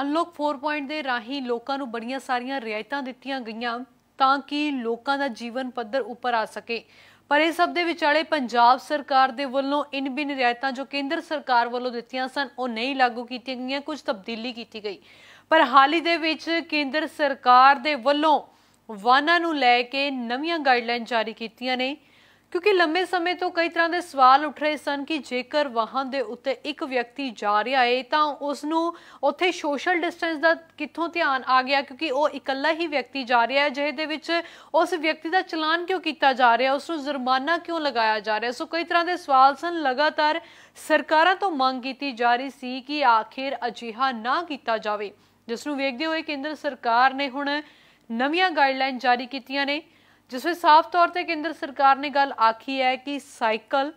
unlock 4.0 ਦੇ ਰਾਹੀਂ ਲੋਕਾਂ ਨੂੰ ਬੜੀਆਂ ਸਾਰੀਆਂ ਰਿਆਇਤਾਂ ਦਿੱਤੀਆਂ ਗਈਆਂ ਤਾਂ ਕਿ ਲੋਕਾਂ ਦਾ ਜੀਵਨ ਪੱਧਰ ਉੱਪਰ ਆ ਸਕੇ ਪਰ ਇਹ ਸਭ ਦੇ ਵਿਚਾਲੇ ਪੰਜਾਬ ਸਰਕਾਰ ਦੇ ਵੱਲੋਂ ਇਨ ਬਿਨ ਰਿਆਇਤਾਂ ਜੋ ਕੇਂਦਰ ਸਰਕਾਰ ਵੱਲੋਂ ਦਿੱਤੀਆਂ ਸਨ ਉਹ ਨਹੀਂ ਲਾਗੂ ਕੀਤੀਆਂ ਗਈਆਂ ਕੁਝ ਤਬਦੀਲੀ ਕੀਤੀ ਗਈ ਪਰ ਹਾਲ ਹੀ ਦੇ ਵਿੱਚ ਕੇਂਦਰ ਸਰਕਾਰ ਦੇ ਵੱਲੋਂ ਵਾਹਨਾਂ ਨੂੰ ਲੈ ਕੇ ਨਵੀਆਂ ਗਾਈਡਲਾਈਨ ਜਾਰੀ ਕੀਤੀਆਂ ਨੇ ਕਿਉਂਕਿ ਲੰਮੇ ਸਮੇਂ ਤੋਂ ਕਈ ਤਰ੍ਹਾਂ ਦੇ ਸਵਾਲ ਉੱਠ ਰਹੇ ਸਨ ਕਿ ਜੇਕਰ ਵਾਹਨ ਦੇ ਉੱਤੇ ਇੱਕ ਵਿਅਕਤੀ ਜਾ ਰਿਹਾ ਹੈ ਤਾਂ ਉਸ ਨੂੰ ਉੱਥੇ ਸੋਸ਼ਲ ਡਿਸਟੈਂਸ ਦਾ ਕਿੱਥੋਂ ਧਿਆਨ ਆ ਗਿਆ ਕਿਉਂਕਿ ਉਹ ਇਕੱਲਾ ਹੀ ਵਿਅਕਤੀ ਜਾ ਰਿਹਾ ਹੈ ਜਿਹਦੇ ਵਿੱਚ ਉਸ ਵਿਅਕਤੀ ਦਾ ਚਲਾਨ ਕਿਉਂ ਕੀਤਾ ਜਾ ਰਿਹਾ ਉਸ ਨੂੰ ਜੁਰਮਾਨਾ ਕਿਉਂ ਲਗਾਇਆ ਜਾ ਰਿਹਾ ਸੋ ਕਈ ਤਰ੍ਹਾਂ ਦੇ ਸਵਾਲ ਸਨ ਲਗਾਤਾਰ ਸਰਕਾਰਾਂ ਤੋਂ ਮੰਗ ਕੀਤੀ ਜਾ ਰਹੀ ਸੀ ਕਿ ਆਖਿਰ ਅਜਿਹਾ ਨਾ ਕੀਤਾ ਜਾਵੇ ਜਿਸ ਨੂੰ ਵੇਖਦੇ ਹੋਏ ਕੇਂਦਰ ਸਰਕਾਰ ਨੇ ਹੁਣ ਨਵੀਆਂ ਗਾਈਡਲਾਈਨ ਜਾਰੀ ਕੀਤੀਆਂ ਨੇ ਜਿਸ ਵਿੱਚ ਸਾਫ਼ ਤੌਰ ਤੇ ਕੇਂਦਰ ਸਰਕਾਰ ਨੇ ਗੱਲ ਆਖੀ ਹੈ ਕਿ ਸਾਈਕਲ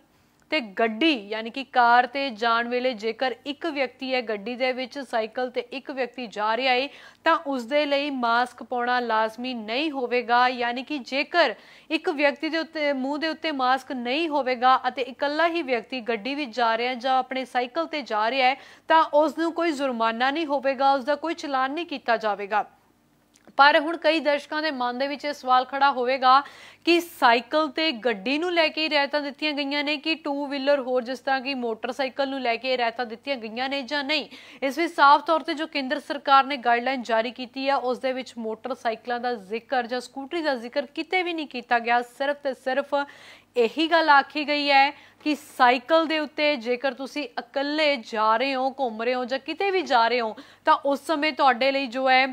ਤੇ ਗੱਡੀ ਯਾਨੀ ਕਿ ਕਾਰ ਤੇ ਜਾਣ ਵੇਲੇ ਜੇਕਰ ਇੱਕ ਵਿਅਕਤੀ ਹੈ ਗੱਡੀ ਦੇ ਵਿੱਚ ਸਾਈਕਲ ਤੇ ਇੱਕ ਵਿਅਕਤੀ ਜਾ ਰਿਹਾ ਹੈ ਤਾਂ ਉਸ ਦੇ ਲਈ ਮਾਸਕ ਪਾਉਣਾ ਲਾਜ਼ਮੀ ਨਹੀਂ ਹੋਵੇਗਾ ਯਾਨੀ ਕਿ ਜੇਕਰ ਇੱਕ ਵਿਅਕਤੀ ਦੇ ਉੱਤੇ ਮੂੰਹ ਦੇ ਉੱਤੇ ਮਾਸਕ ਨਹੀਂ ਹੋਵੇਗਾ ਅਤੇ ਇਕੱਲਾ ਹੀ ਵਿਅਕਤੀ ਗੱਡੀ ਵਿੱਚ ਜਾ ਰਿਹਾ ਜਾਂ ਆਪਣੇ ਸਾਈਕਲ ਤੇ ਜਾ ਰਿਹਾ ਹੈ ਤਾਂ ਉਸ ਨੂੰ ਕੋਈ ਜੁਰਮਾਨਾ ਨਹੀਂ ਹੋਵੇਗਾ ਉਸ ਦਾ ਕੋਈ ਚਲਾਨ ਨਹੀਂ ਕੀਤਾ ਜਾਵੇਗਾ ਪਰ ਹੁਣ ਕਈ ਦਰਸ਼ਕਾਂ ਦੇ ਮਨ ਦੇ ਵਿੱਚ ਇਹ ਸਵਾਲ ਖੜਾ ਹੋਵੇਗਾ ਕਿ ਸਾਈਕਲ ਤੇ ਗੱਡੀ ਨੂੰ ਲੈ ਕੇ ਰਹਿਤਾਂ ਦਿੱਤੀਆਂ ਗਈਆਂ ਨੇ ਕਿ ਟੂ ਵੀਲਰ ਹੋਰ ਜਿਸ ਤਰ੍ਹਾਂ ਕਿ ਮੋਟਰਸਾਈਕਲ ਨੂੰ ਲੈ ਕੇ ਰਹਿਤਾਂ ਦਿੱਤੀਆਂ ਗਈਆਂ ਨੇ ਜਾਂ ਨਹੀਂ ਇਸ ਵਿੱਚ ਸਾਫ਼ ਤੌਰ ਤੇ ਜੋ ਕੇਂਦਰ ਸਰਕਾਰ ਨੇ ਗਾਈਡਲਾਈਨ ਜਾਰੀ ਕੀਤੀ ਆ ਉਸ ਦੇ ਵਿੱਚ ਮੋਟਰਸਾਈਕਲਾਂ ਦਾ ਜ਼ਿਕਰ ਜਾਂ ਸਕੂਟਰੀ ਦਾ ਜ਼ਿਕਰ ਕਿਤੇ ਵੀ ਨਹੀਂ ਕੀਤਾ ਗਿਆ ਸਿਰਫ ਤੇ ਸਿਰਫ ਇਹੀ ਗੱਲ ਆਖੀ ਗਈ ਹੈ ਕਿ ਸਾਈਕਲ ਦੇ ਉੱਤੇ ਜੇਕਰ ਤੁਸੀਂ ਇਕੱਲੇ ਜਾ ਰਹੇ ਹੋ ਘੁੰਮ ਰਹੇ ਹੋ ਜਾਂ ਕਿਤੇ ਵੀ ਜਾ ਰਹੇ ਹੋ ਤਾਂ ਉਸ ਸਮੇਂ ਤੁਹਾਡੇ ਲਈ ਜੋ ਹੈ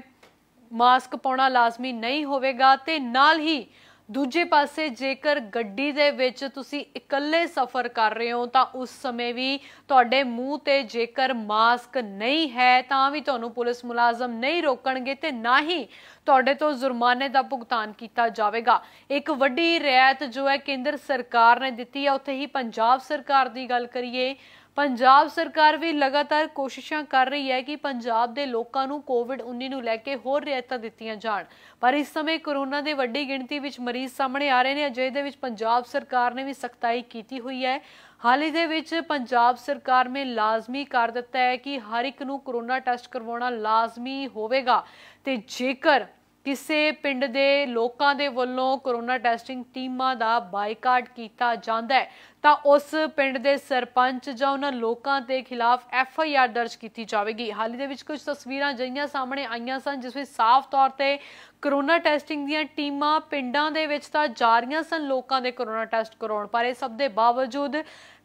ਮਾਸਕ ਪਾਉਣਾ ਲਾਜ਼ਮੀ ਨਹੀਂ ਹੋਵੇਗਾ ਤੇ ਨਾਲ ਹੀ ਦੂਜੇ ਪਾਸੇ ਜੇਕਰ ਗੱਡੀ ਦੇ ਵਿੱਚ ਤੁਸੀਂ ਇਕੱਲੇ ਸਫ਼ਰ ਕਰ ਰਹੇ ਹੋ ਤਾਂ ਉਸ ਸਮੇਂ ਵੀ ਤੁਹਾਡੇ ਮੂੰਹ ਤੇ ਜੇਕਰ ਮਾਸਕ ਨਹੀਂ ਹੈ ਤਾਂ ਵੀ ਤੁਹਾਨੂੰ ਪੁਲਿਸ ਮੁਲਾਜ਼ਮ ਨਹੀਂ ਰੋਕਣਗੇ ਤੇ ਨਾ ਹੀ ਤੁਹਾਡੇ ਤੋਂ ਜੁਰਮਾਨੇ ਦਾ ਭੁਗਤਾਨ ਕੀਤਾ ਜਾਵੇਗਾ ਇੱਕ ਵੱਡੀ ਰਿਆਇਤ ਜੋ ਹੈ ਕੇਂਦਰ ਸਰਕਾਰ ਨੇ ਦਿੱਤੀ ਹੈ ਉੱਥੇ ਹੀ ਪੰਜਾਬ ਸਰਕਾਰ ਦੀ ਗੱਲ ਕਰੀਏ ਪੰਜਾਬ ਸਰਕਾਰ ਵੀ ਲਗਾਤਾਰ ਕੋਸ਼ਿਸ਼ਾਂ ਕਰ ਰਹੀ ਹੈ ਕਿ ਪੰਜਾਬ ਦੇ ਲੋਕਾਂ ਨੂੰ ਕੋਵਿਡ-19 ਨੂੰ ਲੈ ਕੇ ਹੋਰ ਰਿਆਇਤਾਂ ਦਿੱਤੀਆਂ ਜਾਣ ਪਰ ਇਸ ਸਮੇਂ ਕੋਰੋਨਾ ਦੇ ਵੱਡੀ ਗਿਣਤੀ ਵਿੱਚ ਮਰੀਜ਼ ਸਾਹਮਣੇ ਆ ਰਹੇ ਨੇ ਅਜੇ ਦੇ ਵਿੱਚ ਪੰਜਾਬ ਸਰਕਾਰ ਨੇ ਵੀ ਸਖਤਾਈ ਕੀਤੀ ਹੋਈ ਹੈ ਹਾਲ ਹੀ ਦੇ ਵਿੱਚ ਪੰਜਾਬ ਸਰਕਾਰ ਨੇ ਲਾਜ਼ਮੀ ਕਰ ਦਿੱਤਾ ਹੈ ਕਿ ਹਰ ਇੱਕ ਨੂੰ ਕੋਰੋਨਾ ਟੈਸਟ ਕਰਵਾਉਣਾ ਲਾਜ਼ਮੀ ਹੋਵੇਗਾ ਤੇ ਜੇਕਰ ਕਿਸੇ ਪਿੰਡ ਦੇ ਲੋਕਾਂ ਦੇ ਵੱਲੋਂ ਕਰੋਨਾ ਟੈਸਟਿੰਗ ਟੀਮਾਂ ਦਾ ਬਾਈਕਾਟ ਕੀਤਾ ਜਾਂਦਾ ਹੈ ਤਾਂ ਉਸ ਪਿੰਡ ਦੇ ਸਰਪੰਚ ਜਾਂ ਉਹਨਾਂ ਲੋਕਾਂ ਦੇ ਖਿਲਾਫ ਐਫ ਆਈ ਆਰ ਦਰਜ ਕੀਤੀ ਜਾਵੇਗੀ ਹਾਲ ਹੀ ਦੇ ਵਿੱਚ ਕੁਝ ਤਸਵੀਰਾਂ ਜਈਆਂ ਸਾਹਮਣੇ ਆਈਆਂ ਸਨ ਜਿਸ ਵਿੱਚ ਸਾਫ਼ ਤੌਰ ਤੇ ਕਰੋਨਾ ਟੈਸਟਿੰਗ ਦੀਆਂ ਟੀਮਾਂ ਪਿੰਡਾਂ ਦੇ ਵਿੱਚ ਤਾਂ ਜਾ ਰਹੀਆਂ ਸਨ ਲੋਕਾਂ ਦੇ ਕਰੋਨਾ ਟੈਸਟ ਕਰਾਉਣ ਪਰ ਇਹ ਸਭ ਦੇ ਬਾਵਜੂਦ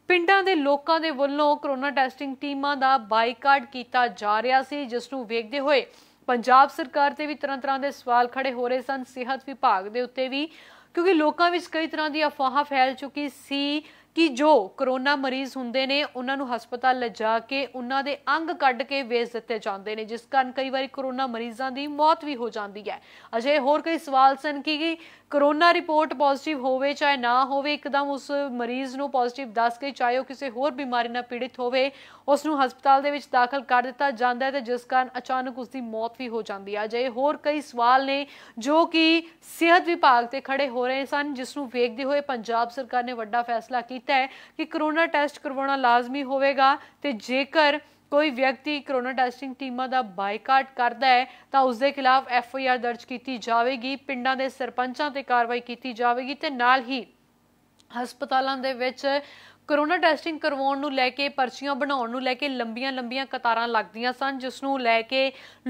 ਪਿੰਡਾਂ ਦੇ ਲੋਕਾਂ ਦੇ ਵੱਲੋਂ ਕਰੋਨਾ ਟੈਸਟਿੰਗ ਟੀਮਾਂ ਦਾ ਬਾਈਕਾਟ ਕੀਤਾ ਜਾ ਰਿਹਾ ਸੀ ਜਿਸ ਨੂੰ ਵੇਖਦੇ ਹੋਏ ਪੰਜਾਬ ਸਰਕਾਰ ਤੇ ਵੀ ਤਰ੍ਹਾਂ ਤਰ੍ਹਾਂ ਦੇ ਸਵਾਲ ਖੜੇ ਹੋ ਰਹੇ ਸਨ ਸਿਹਤ ਵਿਭਾਗ ਦੇ ਉੱਤੇ ਵੀ ਕਿਉਂਕਿ ਲੋਕਾਂ ਵਿੱਚ ਕਈ ਤਰ੍ਹਾਂ ਦੀ ਅਫਵਾਹਾਂ ਫੈਲ ਚੁੱਕੀ ਸੀ ਕਿ ਜੋ ਕਰੋਨਾ ਮਰੀਜ਼ ਹੁੰਦੇ ਨੇ ਉਹਨਾਂ ਨੂੰ ਹਸਪਤਾਲ ਲਿਜਾ ਕੇ ਉਹਨਾਂ ਦੇ ਅੰਗ ਕੱਢ ਕੇ ਵੇਚ ਦਿੱਤੇ ਜਾਂਦੇ ਨੇ ਜਿਸ ਕਾਰਨ ਕਈ ਵਾਰੀ ਕਰੋਨਾ ਮਰੀਜ਼ਾਂ ਦੀ ਮੌਤ ਵੀ ਹੋ ਜਾਂਦੀ ਹੈ ਅਜੇ ਹੋਰ ਕਈ ਸਵਾਲ ਸਨ ਕਿ ਕਰੋਨਾ ਰਿਪੋਰਟ ਪੋਜ਼ਿਟਿਵ ਹੋਵੇ ਚਾਹੇ ਨਾ ਹੋਵੇ ਇੱਕਦਮ ਉਸ ਮਰੀਜ਼ ਨੂੰ ਪੋਜ਼ਿਟਿਵ ਦੱਸ ਕੇ ਚਾਹੇ ਉਹ ਕਿਸੇ ਹੋਰ ਬਿਮਾਰੀ ਨਾਲ ਪੀੜਿਤ ਹੋਵੇ ਉਸ ਨੂੰ ਹਸਪਤਾਲ ਦੇ ਵਿੱਚ ਦਾਖਲ ਕਰ ਦਿੱਤਾ ਜਾਂਦਾ ਹੈ ਤੇ ਜਿਸ ਕਾਰਨ ਅਚਾਨਕ ਉਸ ਦੀ ਮੌਤ ਵੀ ਹੋ ਜਾਂਦੀ ਹੈ ਜੇ ਹੋਰ ਕਈ ਸਵਾਲ ਨੇ ਜੋ ਕਿ ਸਿਹਤ ਵਿਭਾਗ ਤੇ ਖੜੇ ਹੋ ਰਹੇ ਸਨ ਜਿਸ ਨੂੰ ਵੇਖਦੇ ਹੋਏ ਪੰਜਾਬ ਸਰਕਾਰ ਨੇ ਵੱਡਾ ਫੈਸਲਾ ਕੀਤਾ ਹੈ ਕਿ ਕਰੋਨਾ ਟੈਸਟ ਕਰਵਾਉਣਾ ਲਾਜ਼ਮੀ ਹੋਵੇਗਾ ਤੇ ਜੇਕਰ ਕੋਈ ਵਿਅਕਤੀ ਕਰੋਨਾ ਟੈਸਟਿੰਗ ਟੀਮਾਂ ਦਾ ਬਾਈਕਾਟ ਕਰਦਾ ਹੈ ਤਾਂ ਉਸ ਦੇ ਖਿਲਾਫ ਐਫ ਆਈ ਆਰ ਦਰਜ ਕੀਤੀ ਜਾਵੇਗੀ ਪਿੰਡਾਂ ਦੇ ਸਰਪੰਚਾਂ ਤੇ ਕਾਰਵਾਈ ਕੀਤੀ ਜਾਵੇਗੀ ਤੇ ਨਾਲ ਹੀ ਹਸਪਤਾਲਾਂ ਦੇ ਵਿੱਚ ਕਰੋਨਾ ਟੈਸਟਿੰਗ ਕਰਵਾਉਣ ਨੂੰ ਲੈ ਕੇ ਪਰਚੀਆਂ ਬਣਾਉਣ ਨੂੰ ਲੈ ਕੇ ਲੰਬੀਆਂ-ਲੰਬੀਆਂ ਕਤਾਰਾਂ ਲੱਗਦੀਆਂ ਸਨ ਜਿਸ ਨੂੰ ਲੈ ਕੇ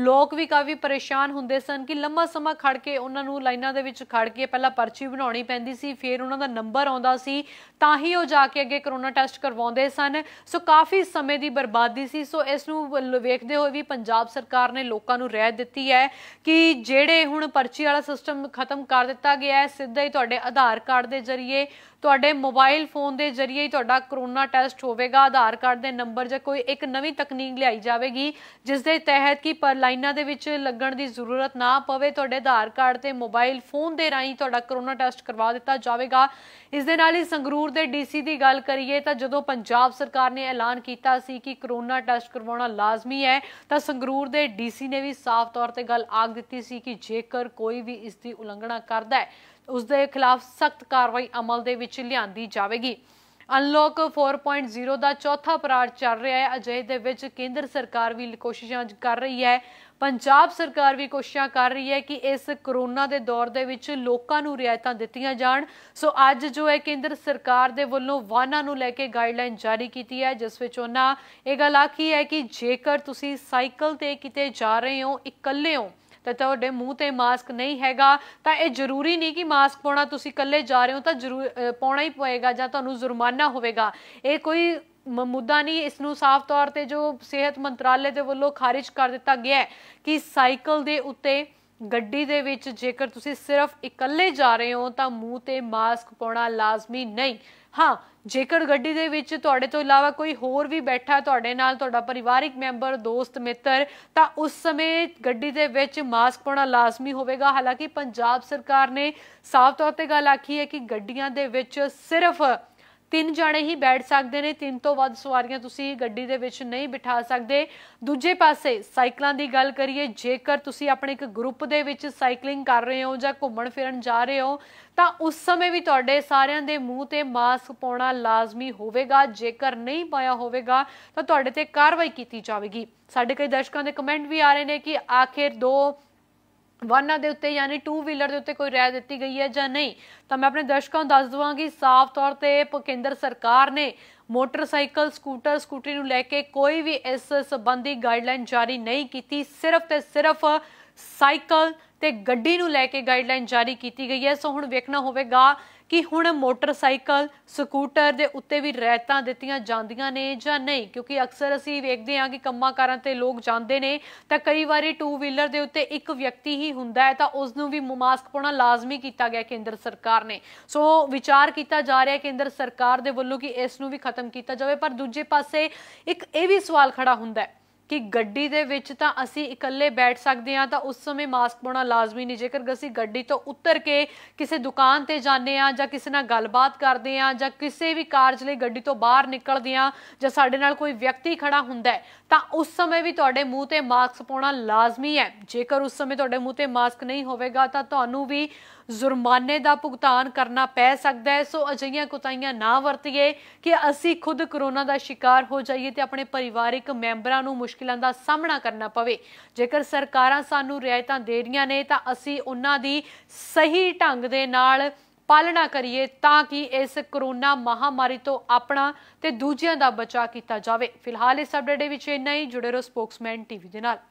ਲੋਕ ਵੀ ਕਾਫੀ ਪਰੇਸ਼ਾਨ ਹੁੰਦੇ ਸਨ ਕਿ ਲੰਮਾ ਸਮਾਂ ਖੜ ਕੇ ਉਹਨਾਂ ਨੂੰ ਲਾਈਨਾਂ ਦੇ ਵਿੱਚ ਖੜ ਕੇ ਪਹਿਲਾਂ ਪਰਚੀ ਬਣਾਉਣੀ ਪੈਂਦੀ ਸੀ ਫਿਰ ਉਹਨਾਂ ਦਾ ਨੰਬਰ ਆਉਂਦਾ ਸੀ ਤਾਂ ਹੀ ਉਹ ਜਾ ਕੇ ਅੱਗੇ ਕਰੋਨਾ ਟੈਸਟ ਕਰਵਾਉਂਦੇ ਸਨ ਸੋ ਕਾਫੀ ਸਮੇਂ ਦੀ ਬਰਬਾਦੀ ਸੀ ਸੋ ਇਸ ਨੂੰ ਵੇਖਦੇ ਹੋਏ ਵੀ ਪੰਜਾਬ ਸਰਕਾਰ ਨੇ ਲੋਕਾਂ ਨੂੰ ਰਹਿ ਦਿੱਤੀ ਹੈ ਕਿ ਜਿਹੜੇ ਹੁਣ ਪਰਚੀ ਵਾਲਾ ਸਿਸਟਮ ਖਤਮ ਕਰ ਦਿੱਤਾ ਗਿਆ ਹੈ ਸਿੱਧਾ ਹੀ ਤੁਹਾਡੇ ਆਧਾਰ ਕਾਰਡ ਦੇ ਜ਼ਰੀਏ ਤੁਹਾਡੇ ਮੋਬਾਈਲ ਫੋਨ ਦੇ ਜ਼ਰੀਏ ਹੀ ਤੁਹਾਡਾ ਤੁਹਾਡਾ ਕਰੋਨਾ ਟੈਸਟ ਹੋਵੇਗਾ ਆਧਾਰ ਕਾਰਡ ਦੇ ਨੰਬਰ ਜਾਂ ਕੋਈ ਇੱਕ ਨਵੀਂ ਤਕਨੀਕ ਲਿਆਈ ਜਾਵੇਗੀ ਜਿਸ ਦੇ ਤਹਿਤ ਕੀ ਪਰ ਲਾਈਨਾਂ ਦੇ ਵਿੱਚ ਲੱਗਣ ਦੀ ਜ਼ਰੂਰਤ ਨਾ ਪਵੇ ਤੁਹਾਡੇ ਆਧਾਰ ਕਾਰਡ ਤੇ ਮੋਬਾਈਲ ਫੋਨ ਦੇ ਰਾਹੀਂ ਤੁਹਾਡਾ ਕਰੋਨਾ ਟੈਸਟ ਕਰਵਾ ਦਿੱਤਾ ਜਾਵੇਗਾ ਇਸ ਦੇ ਨਾਲ ਹੀ ਸੰਗਰੂਰ ਦੇ ਡੀਸੀ ਦੀ ਗੱਲ ਕਰੀਏ ਤਾਂ ਜਦੋਂ ਪੰਜਾਬ ਸਰਕਾਰ ਨੇ ਐਲਾਨ ਕੀਤਾ ਸੀ ਕਿ ਕਰੋਨਾ ਟੈਸਟ ਕਰਵਾਉਣਾ ਲਾਜ਼ਮੀ ਹੈ ਤਾਂ ਸੰਗਰੂਰ ਦੇ ਡੀਸੀ ਨੇ ਵੀ ਸਾਫ਼ ਤੌਰ ਤੇ ਗੱਲ ਆਗ ਦਿੱਤੀ ਸੀ ਕਿ ਜੇਕਰ ਕੋਈ ਵੀ ਇਸ ਦੀ ਉਲੰਘਣਾ ਕਰਦਾ ਹੈ ਉਸ ਦੇ ਖਿਲਾਫ ਸਖਤ ਕਾਰਵਾਈ ਅਮਲ ਦੇ ਵਿੱਚ ਲਿਆਂਦੀ ਜਾਵੇਗੀ ਅਨਲੌਕ 4.0 ਦਾ ਚੌਥਾ ਪੜਾਅ ਚੱਲ ਰਿਹਾ ਹੈ ਅਜੇ ਦੇ ਵਿੱਚ ਕੇਂਦਰ ਸਰਕਾਰ ਵੀ ਕੋਸ਼ਿਸ਼ਾਂ ਕਰ ਰਹੀ ਹੈ ਪੰਜਾਬ ਸਰਕਾਰ ਵੀ ਕੋਸ਼ਿਸ਼ਾਂ ਕਰ ਰਹੀ ਹੈ ਕਿ ਇਸ ਕਰੋਨਾ ਦੇ ਦੌਰ ਦੇ ਵਿੱਚ ਲੋਕਾਂ ਨੂੰ ਰਿਆਇਤਾਂ ਦਿੱਤੀਆਂ ਜਾਣ ਸੋ ਅੱਜ ਜੋ ਹੈ ਕੇਂਦਰ ਸਰਕਾਰ ਦੇ ਵੱਲੋਂ ਵਾਹਨਾਂ ਨੂੰ ਲੈ ਕੇ ਗਾਈਡਲਾਈਨ ਜਾਰੀ ਕੀਤੀ ਹੈ ਜਿਸ ਵਿੱਚ ਉਹਨਾਂ ਇਹ ਗੱਲ ਆਖੀ ਹੈ ਕਿ ਜੇਕਰ ਤੁਸੀਂ ਸਾਈਕਲ ਤੇ ਕਿਤੇ ਜਾ ਰਹੇ ਹੋ ਇਕੱਲੇ ਹੋ ਤਾਂ ਤੁਹਾਡੇ ਮੂੰਹ ਤੇ ਮਾਸਕ ਨਹੀਂ ਹੈਗਾ ਤਾਂ ਇਹ ਜ਼ਰੂਰੀ ਨਹੀਂ ਕਿ ਮਾਸਕ ਪਾਉਣਾ ਤੁਸੀਂ ਇਕੱਲੇ ਜਾ ਰਹੇ ਹੋ ਤਾਂ ਜ਼ਰੂਰ ਪਾਉਣਾ ਹੀ ਪਵੇਗਾ ਜਾਂ ਤੁਹਾਨੂੰ ਜੁਰਮਾਨਾ ਹੋਵੇਗਾ ਇਹ ਕੋਈ ਮੁੱਦਾ ਨਹੀਂ ਇਸ ਨੂੰ ਸਾਫ਼ ਤੌਰ ਤੇ ਜੋ ਸਿਹਤ ਮੰਤਰਾਲੇ ਦੇ ਵੱਲੋਂ ਖਾਰਿਜ ਕਰ ਦਿੱਤਾ ਗਿਆ ਹੈ ਕਿ ਸਾਈਕਲ ਦੇ ਉੱਤੇ ਗੱਡੀ ਦੇ ਵਿੱਚ ਜੇਕਰ ਤੁਸੀਂ ਸਿਰਫ ਇਕੱਲੇ ਜਾ ਰਹੇ ਹੋ ਤਾਂ ਮੂੰਹ ਤੇ ਮਾਸਕ ਪਾਉਣਾ ਲਾਜ਼ਮੀ ਨਹੀਂ ਹਾਂ ਜੇਕਰ ਗੱਡੀ ਦੇ ਵਿੱਚ ਤੁਹਾਡੇ ਤੋਂ ਇਲਾਵਾ ਕੋਈ ਹੋਰ ਵੀ ਬੈਠਾ ਤੁਹਾਡੇ ਨਾਲ ਤੁਹਾਡਾ ਪਰਿਵਾਰਿਕ ਮੈਂਬਰ ਦੋਸਤ ਮਿੱਤਰ ਤਾਂ ਉਸ ਸਮੇਂ ਗੱਡੀ ਦੇ ਵਿੱਚ ਮਾਸਕ ਪਾਉਣਾ ਲਾਜ਼ਮੀ ਹੋਵੇਗਾ ਹਾਲਾਂਕਿ ਪੰਜਾਬ ਸਰਕਾਰ ਨੇ ਸਾਫ਼ ਤੌਰ ਤੇ ਗੱਲ ਆਖੀ ਹੈ ਕਿ ਗੱਡੀਆਂ ਦੇ ਵਿੱਚ ਸਿਰਫ ਤਿੰਨ ਜਣੇ ਹੀ ਬੈਠ ਸਕਦੇ ਨੇ ਤਿੰਨ ਤੋਂ ਵੱਧ ਸਵਾਰੀਆਂ ਤੁਸੀਂ ਗੱਡੀ ਦੇ ਵਿੱਚ ਨਹੀਂ ਬਿਠਾ ਸਕਦੇ ਦੂਜੇ ਪਾਸੇ ਸਾਈਕਲਾਂ ਦੀ ਗੱਲ ਕਰੀਏ ਜੇਕਰ ਤੁਸੀਂ ਆਪਣੇ ਇੱਕ ਗਰੁੱਪ ਦੇ ਵਿੱਚ ਸਾਈਕਲਿੰਗ ਕਰ ਰਹੇ ਹੋ ਜਾਂ ਘੁੰਮਣ ਫਿਰਨ ਜਾ ਰਹੇ ਹੋ ਤਾਂ ਉਸ ਸਮੇਂ ਵੀ ਤੁਹਾਡੇ ਸਾਰਿਆਂ ਦੇ ਮੂੰਹ ਤੇ ਮਾਸਕ ਪਾਉਣਾ ਲਾਜ਼ਮੀ ਹੋਵੇਗਾ ਜੇਕਰ ਨਹੀਂ ਪਾਇਆ ਹੋਵੇਗਾ ਤਾਂ ਤੁਹਾਡੇ ਤੇ ਕਾਰਵਾਈ ਕੀਤੀ ਜਾਵੇਗੀ ਸਾਡੇ ਕਈ ਦਰਸ਼ਕਾਂ ਦੇ ਕਮੈਂਟ ਵੀ ਆ ਰਹੇ ਨੇ ਕਿ ਆਖਿਰ ਦੋ ਵਾਹਨਾਂ ਦੇ ਉੱਤੇ ਯਾਨੀ ਟੂ ਵੀਲਰ ਦੇ ਉੱਤੇ ਕੋਈ ਰਾਇ ਦਿੱਤੀ ਗਈ ਹੈ ਜਾਂ ਨਹੀਂ ਤਾਂ ਮੈਂ ਆਪਣੇ ਦਰਸ਼ਕਾਂ ਨੂੰ ਦੱਸ ਦਵਾਂਗੀ ਸਾਫ਼ ਤੌਰ ਤੇ ਕੇਂਦਰ ਸਰਕਾਰ ਨੇ ਮੋਟਰਸਾਈਕਲ ਸਕੂਟਰ ਸਕੂਟਰੀ ਨੂੰ ਲੈ ਕੇ ਕੋਈ ਵੀ ਇਸ ਸੰਬੰਧੀ ਗਾਈਡਲਾਈਨ ਜਾਰੀ ਨਹੀਂ ਕੀਤੀ ਸਿਰਫ ਤੇ ਸਿਰਫ ਸਾਈਕਲ ਤੇ ਗੱਡੀ ਨੂੰ ਲੈ ਕੇ ਗਾਈਡਲਾਈਨ ਜਾਰੀ ਕੀਤੀ ਗਈ ਹੈ ਸੋ ਹੁਣ ਵੇਖਣਾ ਹੋਵੇਗਾ ਕਿ ਹੁਣ ਮੋਟਰਸਾਈਕਲ ਸਕੂਟਰ ਦੇ ਉੱਤੇ ਵੀ ਰਹਿਤਾਂ ਦਿੱਤੀਆਂ ਜਾਂਦੀਆਂ ਨੇ ਜਾਂ ਨਹੀਂ ਕਿਉਂਕਿ ਅਕਸਰ ਅਸੀਂ ਵੇਖਦੇ ਹਾਂ ਕਿ ਕੰਮਾਂ ਕਾਰਾਂ ਤੇ ਲੋਕ ਜਾਂਦੇ ਨੇ ਤਾਂ ਕਈ ਵਾਰੀ ਟੂ ਵੀਲਰ ਦੇ ਉੱਤੇ ਇੱਕ ਵਿਅਕਤੀ ਹੀ ਹੁੰਦਾ ਹੈ ਤਾਂ ਉਸ ਨੂੰ ਵੀ ਮਾਸਕ ਪਾਉਣਾ ਲਾਜ਼ਮੀ ਕੀਤਾ ਗਿਆ ਕੇਂਦਰ ਸਰਕਾਰ ਨੇ ਸੋ ਵਿਚਾਰ ਕੀਤਾ ਜਾ ਰਿਹਾ ਕੇਂਦਰ ਸਰਕਾਰ ਦੇ ਵੱਲੋਂ ਕਿ ਇਸ ਨੂੰ ਵੀ ਖਤਮ ਕੀਤਾ ਜਾਵੇ ਪਰ ਦੂਜੇ ਪਾਸੇ ਇੱਕ ਇਹ ਵੀ ਸਵਾਲ ਖੜਾ ਹੁੰਦਾ ਹੈ ਕਿ ਗੱਡੀ ਦੇ ਵਿੱਚ ਤਾਂ ਅਸੀਂ ਇਕੱਲੇ ਬੈਠ ਸਕਦੇ ਹਾਂ ਤਾਂ ਉਸ ਸਮੇਂ ਮਾਸਕ ਪਾਉਣਾ ਲਾਜ਼ਮੀ ਨਹੀਂ ਜੇਕਰ ਅਸੀਂ ਗੱਡੀ ਤੋਂ ਉਤਰ ਕੇ ਕਿਸੇ ਦੁਕਾਨ ਤੇ ਜਾਂਦੇ ਆ ਜਾਂ ਕਿਸੇ ਨਾਲ ਗੱਲਬਾਤ ਕਰਦੇ ਆ ਜਾਂ ਕਿਸੇ ਵੀ ਕਾਰਜ ਲਈ ਗੱਡੀ ਤੋਂ ਬਾਹਰ ਨਿਕਲਦੇ ਆ ਜਾਂ ਸਾਡੇ ਨਾਲ ਕੋਈ ਵਿਅਕਤੀ ਖੜਾ ਹੁੰਦਾ ਤਾਂ ਉਸ ਸਮੇਂ ਵੀ ਤੁਹਾਡੇ ਮੂੰਹ ਤੇ ਮਾਸਕ ਪਾਉਣਾ ਲਾਜ਼ਮੀ ਹੈ ਜੇਕਰ ਉਸ ਸਮੇਂ ਤੁਹਾਡੇ ਮੂੰਹ ਤੇ ਮਾਸਕ ਨਹੀਂ ਹੋਵੇਗਾ ਤਾਂ ਤੁਹਾਨੂੰ ਵੀ ਜ਼ੁਰਮਾਨੇ ਦਾ ਭੁਗਤਾਨ ਕਰਨਾ ਪੈ ਸਕਦਾ ਹੈ ਸੋ ਅਜਈਆਂ ਕੁਤਾਈਆਂ ਨਾ ਵਰਤੀਏ ਕਿ ਅਸੀਂ ਖੁਦ ਕਰੋਨਾ ਦਾ ਸ਼ਿਕਾਰ ਹੋ ਜਾਈਏ ਤੇ ਆਪਣੇ ਪਰਿਵਾਰਿਕ ਮੈਂਬਰਾਂ ਨੂੰ ਮੁਸ਼ਕਲ ਮੁਸ਼ਕਲਾਂ ਦਾ ਸਾਹਮਣਾ ਕਰਨਾ ਪਵੇ ਜੇਕਰ ਸਰਕਾਰਾਂ ਸਾਨੂੰ ਰਿਆਇਤਾਂ ਦੇ ਰਹੀਆਂ ਨੇ ਤਾਂ ਅਸੀਂ ਉਹਨਾਂ ਦੀ ਸਹੀ ਢੰਗ ਦੇ ਨਾਲ ਪਾਲਣਾ ਕਰੀਏ ਤਾਂ ਕਿ ਇਸ ਕਰੋਨਾ ਮਹਾਮਾਰੀ ਤੋਂ ਆਪਣਾ ਤੇ ਦੂਜਿਆਂ ਦਾ ਬਚਾਅ ਕੀਤਾ ਜਾਵੇ ਫਿਲਹਾਲ ਇਸ ਅਪਡੇਟ ਵਿੱਚ ਇੰਨਾ ਹੀ ਜੁੜੇ ਰਹੋ ਸਪੋਕਸਮੈਨ ਟੀਵੀ ਦੇ ਨਾਲ